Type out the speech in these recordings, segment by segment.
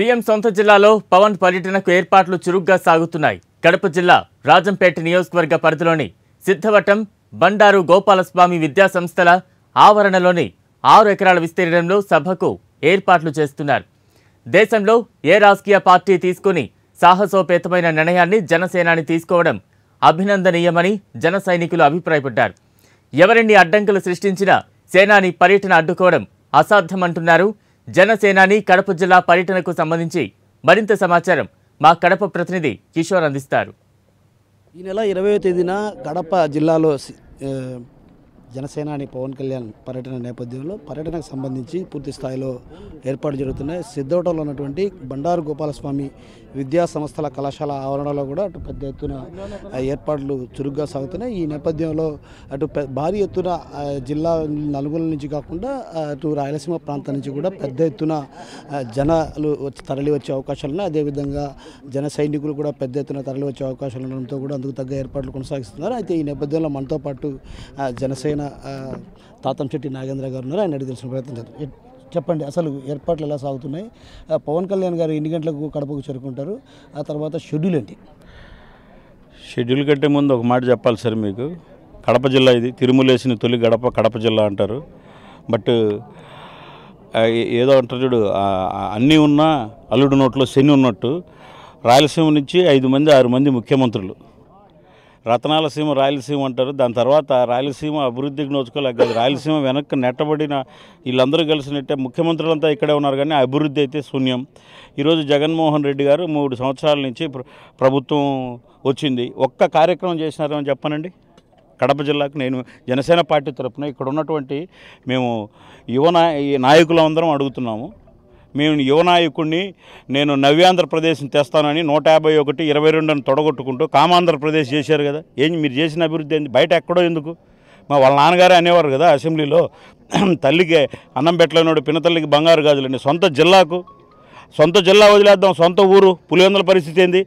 CM సొంత జిల్లాలో పవన్ పర్యటనకు ఏర్పాట్లు చురుగ్గా సాగుతున్నాయి కడప జిల్లా రాజంపేట నియోజకవర్గ పరిధిలోని సిద్ధవటం బండారు గోపాలస్వామి విద్యా సంస్థల ఆవరణలోని ఆరు ఎకరాల విస్తీర్ణంలో సభకు ఏర్పాట్లు చేస్తున్నారు దేశంలో ఏ రాజకీయ పార్టీ తీసుకుని సాహసోపేతమైన నిర్ణయాన్ని జనసేనాని తీసుకోవడం అభినందనీయమని జన సైనికులు అభిప్రాయపడ్డారు ఎవరిని అడ్డంకులు సృష్టించినా సేనాని పర్యటన అడ్డుకోవడం అసాధ్యమంటున్నారు జనసేనాని కడప జిల్లా పర్యటనకు సంబంధించి మరింత సమాచారం మా కడప ప్రతినిధి కిషోర్ అందిస్తారు ఈ నెల ఇరవై తేదీన కడప జిల్లాలో జనసేనాని పవన్ కళ్యాణ్ పర్యటన నేపథ్యంలో పర్యటనకు సంబంధించి పూర్తి స్థాయిలో ఏర్పాటు జరుగుతున్నాయి సిద్ధవటంలో ఉన్నటువంటి బండారు గోపాలస్వామి విద్యా సంస్థల కళాశాల ఆవరణలో కూడా అటు పెద్ద ఎత్తున ఏర్పాట్లు చురుగ్గా సాగుతున్నాయి ఈ నేపథ్యంలో అటు భారీ ఎత్తున జిల్లా నలుగుల నుంచి కాకుండా అటు రాయలసీమ ప్రాంతం నుంచి కూడా పెద్ద ఎత్తున జనాలు తరలి వచ్చే అవకాశాలు ఉన్నాయి అదేవిధంగా జన సైనికులు కూడా పెద్ద ఎత్తున తరలి వచ్చే అవకాశాలు ఉండడంతో కూడా అందుకు తగ్గ ఏర్పాట్లు కొనసాగిస్తున్నారు అయితే ఈ నేపథ్యంలో మనతో పాటు జనసేన ఆయన చెట్టి నాగేంద్ర గారు ఉన్నారు ఆయన అడిగి తెలిసిన ప్రయత్నం చేస్తారు చెప్పండి అసలు ఏర్పాట్లు ఎలా సాగుతున్నాయి పవన్ కళ్యాణ్ గారు ఎన్ని గంటలకు కడపకు చేరుకుంటారు ఆ తర్వాత షెడ్యూల్ ఏంటి షెడ్యూల్ కంటే ముందు ఒక మాట చెప్పాలి సార్ మీకు కడప జిల్లా ఇది తిరుమలేసిన తొలి గడప కడప జిల్లా అంటారు బట్ ఏదో అంటారు చూడు అన్నీ ఉన్నా అల్లుడు నోట్లో శని ఉన్నట్టు రాయలసీమ నుంచి ఐదు మంది ఆరు మంది ముఖ్యమంత్రులు రతనాలసీమ రాయలసీమ అంటారు దాని తర్వాత రాయలసీమ అభివృద్ధికి నోచుకోలేక రాయలసీమ వెనక్కి నెట్టబడిన వీళ్ళందరూ కలిసినట్టే ముఖ్యమంత్రులంతా ఇక్కడే ఉన్నారు కానీ అభివృద్ధి అయితే శూన్యం ఈరోజు జగన్మోహన్ రెడ్డి గారు మూడు సంవత్సరాల నుంచి ప్రభుత్వం వచ్చింది ఒక్క కార్యక్రమం చేసినారని చెప్పనండి కడప జిల్లాకు నేను జనసేన పార్టీ తరఫున ఇక్కడ ఉన్నటువంటి మేము యువ నాయకులందరం అడుగుతున్నాము మేము యువనాయకుడిని నేను నవ్యాంధ్రప్రదేశ్ని తెస్తానని నూట యాభై ఒకటి ఇరవై రెండుని తొడగొట్టుకుంటూ కామాంధ్రప్రదేశ్ చేశారు కదా ఏం మీరు చేసిన అభివృద్ధి ఏంది బయట ఎక్కడో ఎందుకు మా వాళ్ళ నాన్నగారే అనేవారు కదా అసెంబ్లీలో తల్లికి అన్నం పెట్టలేనోడు పినతల్లికి బంగారు గాజులండి సొంత జిల్లాకు సొంత జిల్లా వదిలేద్దాం సొంత ఊరు పులివెందుల పరిస్థితి ఏంది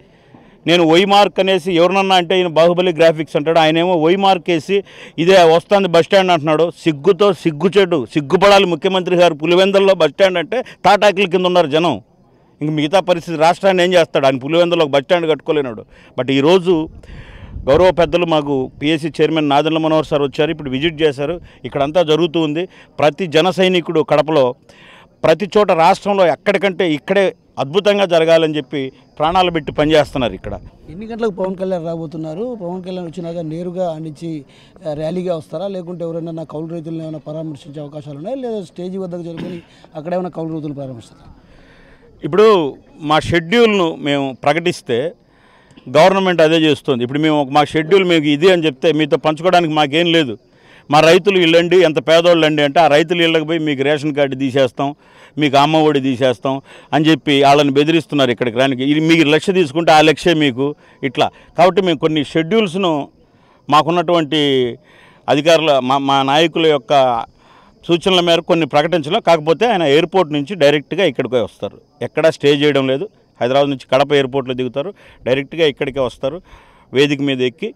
నేను వై మార్క్ అనేసి ఎవరినన్నా అంటే ఈయన బాహుబలి గ్రాఫిక్స్ అంటాడు ఆయనేమో వై మార్క్ వేసి ఇదే వస్తుంది బస్టాండ్ అంటున్నాడు సిగ్గుతో సిగ్గు చెడు సిగ్గుపడాలి ముఖ్యమంత్రి గారు పులివెందల్లో బస్టాండ్ అంటే తాటాకిల కింద ఉన్నారు జనం ఇంక మిగతా పరిస్థితి రాష్ట్రాన్ని ఏం చేస్తాడు ఆయన పులివెందులో బస్ స్టాండ్ కట్టుకోలేనాడు బట్ ఈరోజు గౌరవ పెద్దలు మాకు PSC chairman Nadendla Manohar sir వచ్చారు ఇప్పుడు విజిట్ చేశారు ఇక్కడంతా జరుగుతూ ఉంది ప్రతి జన సైనికుడు కడపలో ప్రతి చోట రాష్ట్రంలో ఎక్కడికంటే ఇక్కడే అద్భుతంగా జరగాలని చెప్పి ప్రాణాలు పెట్టి పనిచేస్తున్నారు ఇక్కడ ఎన్ని గంటలకు పవన్ కళ్యాణ్ రాబోతున్నారు పవన్ కళ్యాణ్ వచ్చినాక నేరుగా అనిచ్చి ర్యాలీగా వస్తారా లేకుంటే ఎవరైనా నా కౌలు రైతులను ఏమైనా పరామర్శించే అవకాశాలు ఉన్నాయి లేదా స్టేజ్ వద్దకు జరుగుతుంది అక్కడ ఏమైనా కౌలు రైతులు పరామర్శిస్తారా ఇప్పుడు మా షెడ్యూల్ను మేము ప్రకటిస్తే గవర్నమెంట్ అదే చేస్తుంది ఇప్పుడు మేము మా షెడ్యూల్ మీకు ఇది అని చెప్తే మీతో పంచుకోవడానికి మాకేం లేదు మా రైతులు ఇళ్ళండి ఎంత పేదోళ్ళు అండి అంటే ఆ రైతులు ఇళ్ళకి పోయి మీకు రేషన్ కార్డు తీసేస్తాం మీకు అమ్మ ఒడి తీసేస్తాం అని చెప్పి వాళ్ళని బెదిరిస్తున్నారు ఇక్కడికి రానికి ఇది మీరు లక్ష్య తీసుకుంటే ఆ లక్ష్యే మీకు ఇట్లా కాబట్టి మేము కొన్ని షెడ్యూల్స్ను మాకున్నటువంటి అధికారుల మా మా నాయకుల యొక్క సూచనల మేరకు కొన్ని ప్రకటించడం కాకపోతే ఆయన ఎయిర్పోర్ట్ నుంచి డైరెక్ట్గా ఇక్కడికే వస్తారు ఎక్కడా స్టే చేయడం లేదు హైదరాబాద్ నుంచి కడప ఎయిర్పోర్ట్లో దిగుతారు డైరెక్ట్గా ఇక్కడికే వస్తారు వేదిక మీద ఎక్కి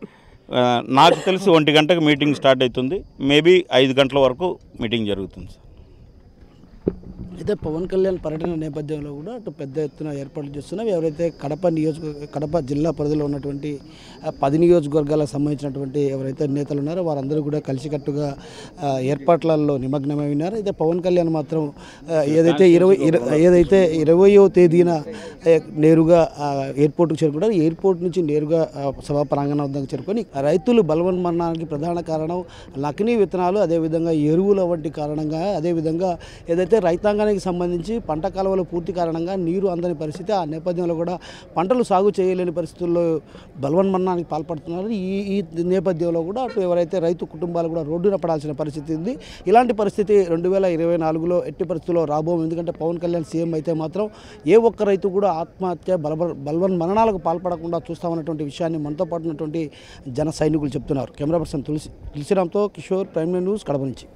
నాకు తెలిసి ఒంటి గంటకు మీటింగ్ స్టార్ట్ అవుతుంది మేబీ ఐదు గంటల వరకు మీటింగ్ జరుగుతుంది సార్ అయితే పవన్ కళ్యాణ్ పర్యటన నేపథ్యంలో కూడా అటు పెద్ద ఎత్తున ఏర్పాట్లు చేస్తున్నాం ఎవరైతే కడప నియోజక కడప జిల్లా పరిధిలో ఉన్నటువంటి పది నియోజకవర్గాలకు సంబంధించినటువంటి ఎవరైతే నేతలు ఉన్నారో వారందరూ కూడా కలిసికట్టుగా ఏర్పాట్లలో నిమగ్నమై ఉన్నారు అయితే పవన్ కళ్యాణ్ మాత్రం ఏదైతే ఇరవై ఏదైతే ఇరవయో తేదీన నేరుగా ఎయిర్పోర్ట్కి చేరుకుంటారు ఎయిర్పోర్ట్ నుంచి నేరుగా సభా ప్రాంగణ వద్దకు చేరుకొని రైతులు బలవన్ మరణానికి ప్రధాన కారణం లక్నీ విత్తనాలు అదేవిధంగా ఎరువుల వంటి కారణంగా అదేవిధంగా ఏదైతే రైతాంగానికి వ్యవసాయానికి సంబంధించి పంట కాలువలు పూర్తి కారణంగా నీరు అందని పరిస్థితి ఆ నేపథ్యంలో కూడా పంటలు సాగు చేయలేని పరిస్థితుల్లో బలవన్మరణానికి పాల్పడుతున్నారు ఈ ఈ నేపథ్యంలో కూడా అటు ఎవరైతే రైతు కుటుంబాలు కూడా రోడ్డున పడాల్సిన పరిస్థితి ఉంది ఇలాంటి పరిస్థితి రెండు వేల ఇరవై నాలుగులో ఎట్టి పరిస్థితుల్లో రాబోము ఎందుకంటే పవన్ కళ్యాణ్ సీఎం అయితే మాత్రం ఏ ఒక్క రైతు కూడా ఆత్మహత్య బలబ బలవన్ మరణాలకు పాల్పడకుండా చూస్తామన్నటువంటి విషయాన్ని మనతో పాటు ఉన్నటువంటి జన సైనికులు చెప్తున్నారు కెమెరా పర్సన్ తులసి తులసిరామ్తో కిషోర్ ప్రైమ్ న్యూస్ కడప నుంచి